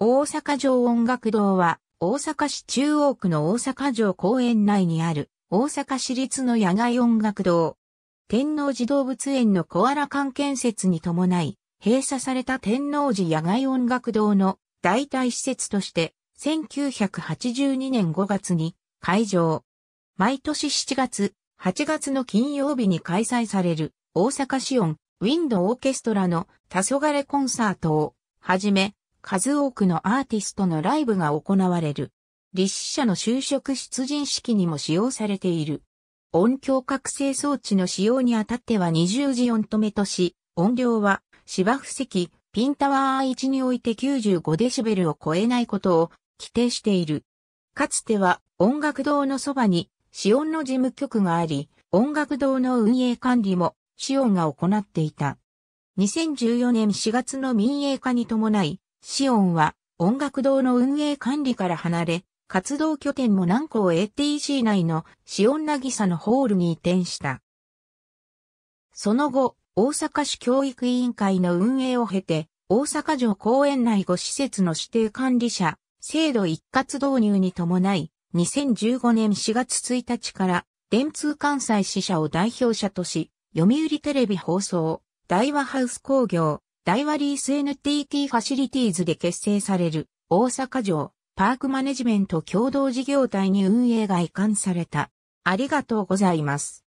大阪城音楽堂は、大阪市中央区の大阪城公園内にある、大阪市立の野外音楽堂。天王寺動物園のコアラ館建設に伴い、閉鎖された天王寺野外音楽堂の代替施設として、1982年5月に開場。毎年7月、8月の金曜日に開催される大阪市音ウィンドオーケストラの黄昏コンサートをはじめ数多くのアーティストのライブが行われる。立志社の就職出陣式にも使用されている。音響覚醒装置の使用にあたっては20時音止めとし、音量は芝布石、ピンタワー1において95デシベルを超えないことを規定している。かつては音楽堂のそばに、シオンの事務局があり、音楽堂の運営管理も、シオンが行っていた。2014年4月の民営化に伴い、シオンは音楽堂の運営管理から離れ、活動拠点も南港 ATC 内のシオンなぎさのホールに移転した。その後、大阪市教育委員会の運営を経て、大阪城公園内5施設の指定管理者、制度一括導入に伴い、2015年4月1日から、電通関西支社を代表者とし、読売テレビ放送、大和ハウス工業、大和リース NTT ファシリティーズで結成される大阪城パークマネジメント共同事業体に運営が移管された。ありがとうございます。